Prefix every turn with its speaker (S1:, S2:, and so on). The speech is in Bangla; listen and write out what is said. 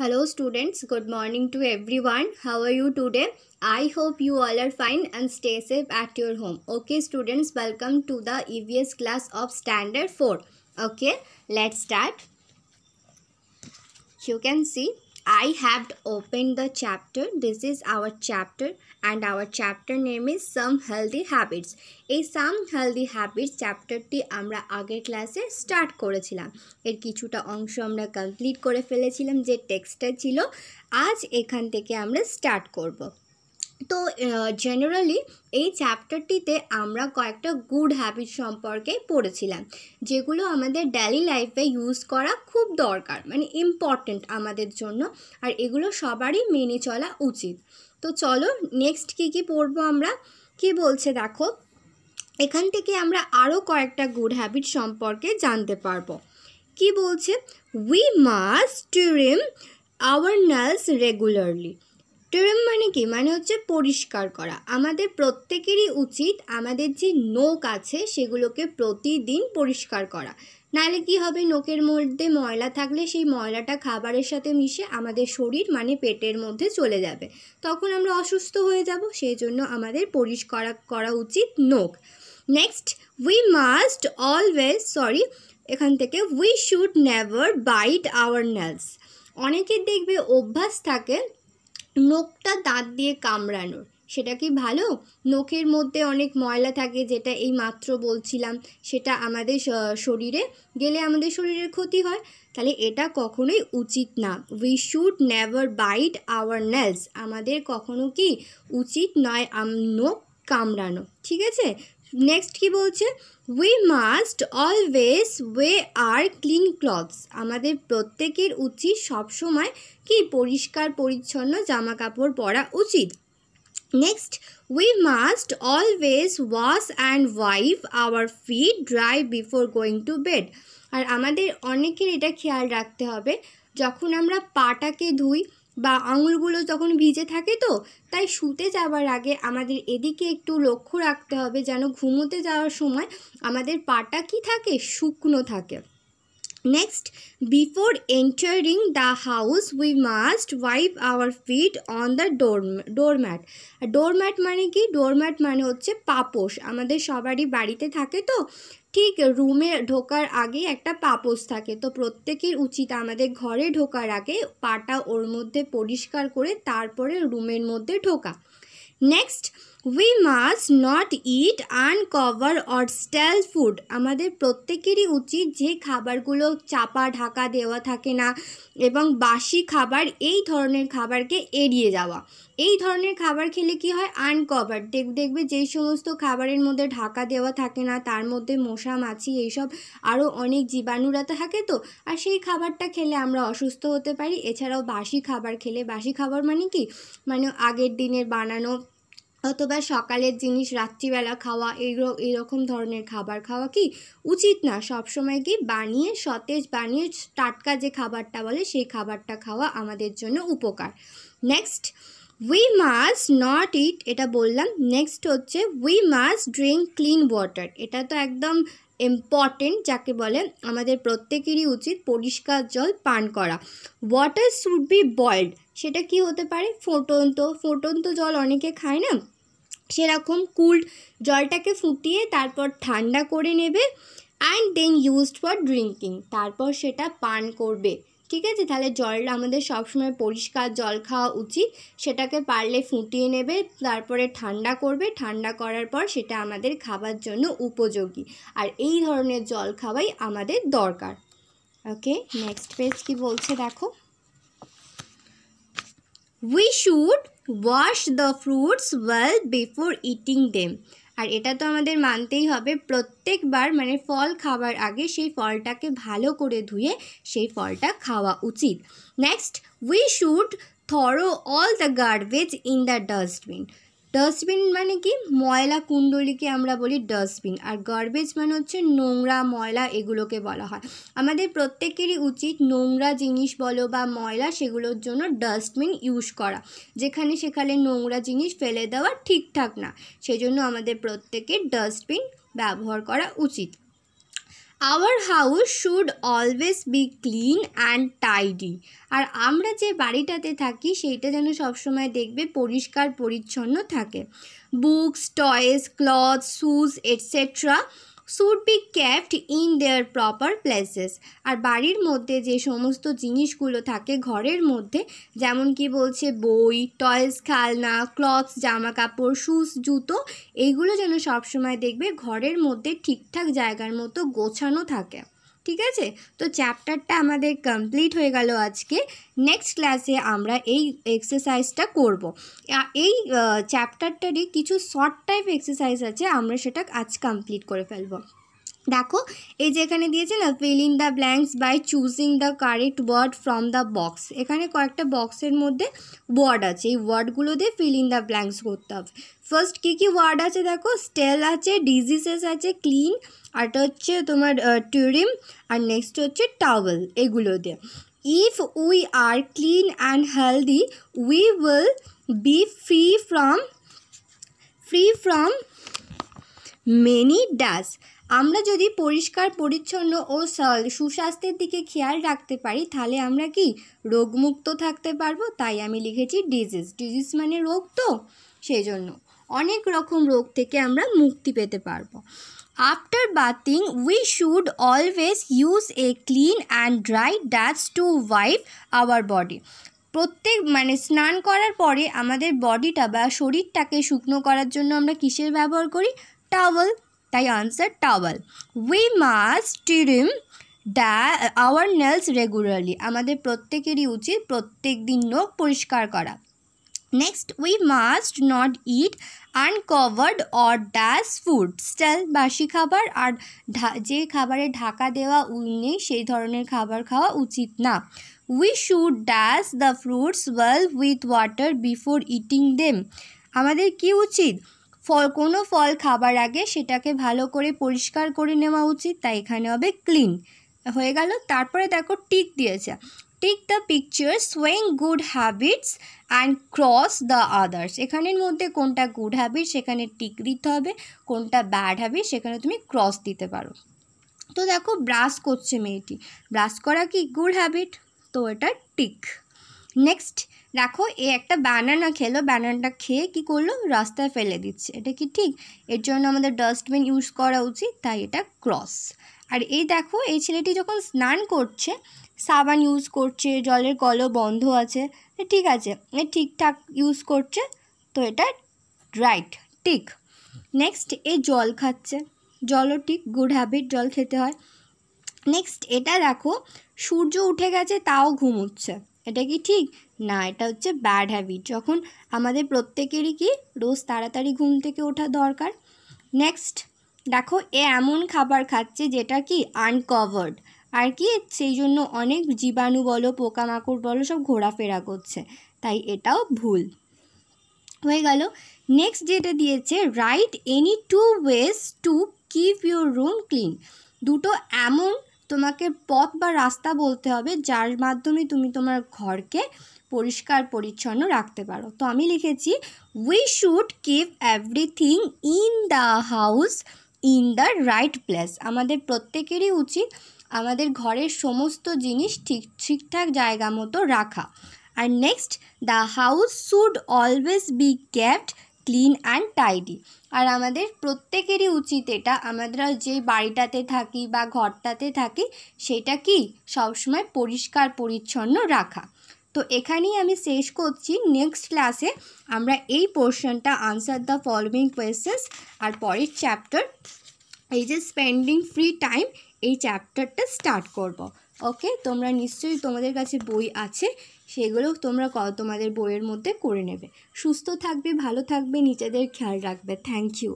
S1: Hello students, good morning to everyone. How are you today? I hope you all are fine and stay safe at your home. Okay students, welcome to the EVS class of standard 4. Okay, let's start. You can see I have opened the chapter. This is our chapter and our chapter name is Some Healthy Habits. এই সাম হেলদি হ্যাবিটস চ্যাপ্টারটি আমরা আগের ক্লাসে স্টার্ট করেছিলাম এর কিছুটা অংশ আমরা কমপ্লিট করে ফেলেছিলাম যে টেক্সটটা ছিল আজ এখান থেকে আমরা স্টার্ট করব তো জেনারেলি এই চ্যাপ্টারটিতে আমরা কয়েকটা গুড হ্যাবিট সম্পর্কে পড়েছিলাম যেগুলো আমাদের ডেলি লাইফে ইউজ করা খুব দরকার মানে ইম্পর্টেন্ট আমাদের জন্য আর এগুলো সবারই মেনে চলা উচিত তো চলো নেক্সট কী কী পড়বো আমরা কি বলছে দেখো এখান থেকে আমরা আরও কয়েকটা গুড হ্যাবিট সম্পর্কে জানতে পারবো কি বলছে we must trim our nails regularly term মানে কি মানে হচ্ছে পরিষ্কার করা আমাদের প্রত্যেকেরই উচিত আমাদের যে নোক আছে সেগুলোকে প্রতিদিন পরিষ্কার করা নাহলে কি হবে নোকের মধ্যে ময়লা থাকলে সেই ময়লাটা খাবারের সাথে মিশে আমাদের শরীর মানে পেটের মধ্যে চলে যাবে তখন আমরা অসুস্থ হয়ে যাব সেই জন্য আমাদের পরিষ্কার করা উচিত নোক next we must always sorry এখান থেকে we should never bite our nails অনেকের দেখবে অভ্যাস থাকে নখটা দাঁত দিয়ে কামড়ানোর সেটা কি ভালো নখের মধ্যে অনেক ময়লা থাকে যেটা এই মাত্র বলছিলাম সেটা আমাদের শরীরে গেলে আমাদের শরীরের ক্ষতি হয় তাহলে এটা কখনোই উচিত না we should never bite our nails আমাদের কখনো কি উচিত নয় নখ কামড়ানো ঠিক আছে নেক্সট কি বলছে we must always wear clean clothes আমাদের প্রত্যেকের উচিত সবসময় কি পরিষ্কার পরিচ্ছন্ন জামা কাপড় পরা উচিত next we must always wash and wipe our feet dry before going to bed আর আমাদের অনেকের এটা খেয়াল রাখতে হবে যখন আমরা পাটাকে ধুই বা আঙুলগুলো যখন ভিজে থাকে তো তাই শুতে যাওয়ার আগে আমাদের এদিকে একটু লক্ষ্য রাখতে হবে যেন ঘুমোতে যাওয়ার সময় আমাদের পাটা কি থাকে শুকনো থাকে Next, before entering the house, we must wipe our feet on the doormat. Doormat মানে কি doormat মানে হচ্ছে পাপোশ আমাদের সবারই বাড়িতে থাকে তো ঠিক রুমে ঢোকার আগে একটা পাপোশ থাকে তো প্রত্যেকের উচিত আমাদের ঘরে ঢোকার আগে পাটা ওর মধ্যে পরিষ্কার করে তারপরে রুমের মধ্যে ঢোকা next we must not eat uncover or stale food আমাদের প্রত্যেকেরই উচিত যে খাবারগুলো চাপা ঢাকা দেওয়া থাকে না এবং বাসি খাবার এই ধরনের খাবারকে এড়িয়ে যাওয়া এই ধরনের খাবার খেলে কি হয় আনকভার দেখ দেখবে যেই সমস্ত খাবারের মধ্যে ঢাকা দেওয়া থাকে না তার মধ্যে মশা মাছি এইসব আরও অনেক জীবাণুরা থাকে তো আর সেই খাবারটা খেলে আমরা অসুস্থ হতে পারি এছাড়াও বাসি খাবার খেলে বাসি খাবার মানে কি মানে আগের দিনের বানানো অথবা সকালের জিনিস রাত্রিবেলা খাওয়া এইরকম এরকম ধরনের খাবার খাওয়া কি উচিত না সবসময় কি বানিয়ে সতেজ বানিয়ে টাটকা যে খাবারটা বলে সেই খাবারটা খাওয়া আমাদের জন্য উপকার next we must not eat এটা বললাম নেক্সট হচ্ছে we must drink clean water এটা তো একদম ইম্পর্টেন্ট যাকে বলে আমাদের প্রত্যেকেরই উচিত পরিষ্কার জল পান করা ওয়াটার শুড বি বয়েল্ড সেটা কি হতে পারে ফোটন্ত ফোটন্ত জল অনেকে খায় না সেরকম কুল্ড জলটাকে ফুটিয়ে তারপর ঠান্ডা করে নেবে and then used for drinking তারপর সেটা পান করবে ঠিক আছে তাহলে জলটা আমাদের সবসময় পরিষ্কার জল খাওয়া উচিত সেটাকে পারলে ফুটিয়ে নেবে তারপরে ঠান্ডা করবে ঠান্ডা করার পর সেটা আমাদের খাবার জন্য উপযোগী আর এই ধরনের জল খাওয়াই আমাদের দরকার ওকে নেক্সট পেজ কি বলছে দেখো we should wash the fruits well before eating them আর এটা তো আমাদের মানতেই হবে প্রত্যেকবার মানে ফল খাবার আগে সেই ফলটাকে ভালো করে ধুয়ে সেই ফলটা খাওয়া উচিত next we should throw all the garbage in the dustbin dustbin মানে কি ময়লা কুণ্ডলিকে আমরা বলি ডাস্টবিন আর গার্বেজ মানে হচ্ছে নোংরা ময়লা এগুলোকে বলা হয় আমাদের প্রত্যেকেরই উচিত নোংরা জিনিস বলো বা ময়লা সেগুলোর জন্য ডাস্টবিন ইউজ করা যেখানে সেখানে নোংরা জিনিস ফেলে দেওয়া ঠিকঠাক না সেজন্য আমাদের প্রত্যেকের ডাস্টবিন ব্যবহার করা উচিত our house should always be clean and tidy আর আমরা যে বাড়িটাতে থাকি সেইটা যেন সবসময় দেখবে পরিষ্কার পরিচ্ছন্ন থাকে books toys cloth shoes etcetera should be kept in their proper places আর বাড়ির মধ্যে যে সমস্ত জিনিসগুলো থাকে ঘরের মধ্যে যেমন কি বলছে বই টয়েস খালনা ক্লথস জামা কাপড় শুজ জুতো এইগুলো যেন সবসময় দেখবে ঘরের মধ্যে ঠিকঠাক জায়গার মতো গোছানো থাকে ঠিক আছে তো চ্যাপ্টারটা আমাদের কমপ্লিট হয়ে গেল আজকে নেক্সট ক্লাসে আমরা এই এক্সারসাইজটা করব এই চ্যাপ্টারটারই কিছু শর্ট টাইপ এক্সারসাইজ আছে আমরা সেটা আজ কমপ্লিট করে ফেলব দেখো এই যে এখানে দিয়েছে না fill in the blanks by choosing the correct word from the box এখানে কয়েকটা বক্সের মধ্যে ওয়ার্ড আছে এই ওয়ার্ডগুলো দিয়ে ফিল ইন দ্য ব্ল্যাঙ্কস করতে হবে ফার্স্ট কী কী ওয়ার্ড আছে দেখো স্টেল আছে ডিজিসেস আছে ক্লিন আর হচ্ছে তোমার টিউরিম আর নেক্সট হচ্ছে টাওয়েল এগুলো দিয়ে if we are clean and healthy we will be free from free from many diseases আমরা যদি পরিষ্কার পরিচ্ছন্ন ও সুস্বাস্থ্যের দিকে খেয়াল রাখতে পারি তাহলে আমরা কি রোগমুক্ত থাকতে পারবো তাই আমি লিখেছি ডিজিজ ডিজিজ মানে রোগ তো সেই জন্য অনেক রকম রোগ থেকে আমরা মুক্তি পেতে পারবো after bathing we should always use a clean and dry that's to wipe our body প্রত্যেক মানে স্নান করার পরে আমাদের বডিটা বা শরীরটাকে শুকনো করার জন্য আমরা কিসের ব্যবহার করি টাওয়াল তাই answer towel we must trim the our nails regularly আমাদের প্রত্যেকেরই উচিত প্রত্যেক দিন নখ পরিষ্কার করা next we must not eat uncovered or dash food stale বাসি খাবার আর যে খাবারে ঢাকা দেওয়া নেই সেই ধরনের খাবার খাওয়া উচিত না we should dash the fruits well with water before eating them আমাদের কি উচিত ফল কোনো ফল খাবার আগে সেটাকে ভালো করে পরিষ্কার করে নেওয়া উচিত তাই এখানে হবে ক্লিন হয়ে গেল তারপরে দেখো টিক দিয়েছে take the picture showing good habits and cross the others এখানের মধ্যে কোনটা গুড হ্যাবিট সেখানে টিক দিতে হবে কোনটা ব্যাড হ্যাবিট সেখানে তুমি ক্রস দিতে পারো তো দেখো ব্রাশ করছে মেয়েটি ব্রাশ করা কি গুড হ্যাবিট তো এটা টিক নেক্সট দেখো এ একটা ব্যানানা খেলো ব্যানানাটা খেয়ে কি করলো রাস্তায় ফেলে দিচ্ছে এটা কি ঠিক এর জন্য আমাদের ডাস্টবিন ইউজ করা উচিত তাই এটা ক্রস আর এই দেখো এই ছেলেটি যখন স্নান করছে সাবান ইউজ করছে জলের কলও বন্ধ আছে ঠিক আছে এ ঠিকঠাক ইউজ করছে তো এটা রাইট ঠিক নেক্সট এই জল খাচ্ছে জলও ঠিক গুড হ্যাবিট জল খেতে হয় নেক্সট এটা দেখো সূর্য উঠে গেছে তাও ঘুমোচ্ছে এটা কি ঠিক না এটা হচ্ছে ব্যাড হ্যাবিট যখন আমাদের প্রত্যেকেরই কি রোজ তাড়াতাড়ি ঘুম থেকে ওঠা দরকার নেক্সট দেখো এ এমন খাবার খাচ্ছে যেটা কি আনকভার্ড আর কি সেই জন্য অনেক জীবাণু বলো পোকামাকড় বলো সব ঘোরাফেরা করছে তাই এটাও ভুল হয়ে গেল নেক্সট যেটা দিয়েছে write any two ways to keep your room clean দুটো এমন তোমাকে পথ বা রাস্তা বলতে হবে যার মাধ্যমে তুমি তোমার ঘরকে পরিষ্কার পরিচ্ছন্ন রাখতে পারো তো আমি লিখেছি we should keep everything in the house in the right place আমাদের প্রত্যেকেরই উচিত আমাদের ঘরের সমস্ত জিনিস ঠিক ঠিকঠাক জায়গা মতো রাখা আর next the house should always be kept clean and tidy আর আমাদের প্রত্যেকেরই উচিত এটা আমরা যে বাড়িটাতে থাকি বা ঘরটাতে থাকি সেটা কি সবসময় পরিষ্কার পরিচ্ছন্ন রাখা তো এখানেই আমি শেষ করছি নেক্সট ক্লাসে আমরা এই পোর্শনটা আনসার দ্য ফলোয়িং কোয়েশ্চেন্স আর পরের চ্যাপ্টার এই যে স্পেন্ডিং ফ্রি টাইম এই চ্যাপ্টারটা স্টার্ট করব। ওকে তোমরা নিশ্চয়ই তোমাদের কাছে বই আছে সেগুলো তোমরা তোমাদের বইয়ের মধ্যে করে নেবে সুস্থ থাকবে ভালো থাকবে নিজেদের খেয়াল রাখবে থ্যাংক ইউ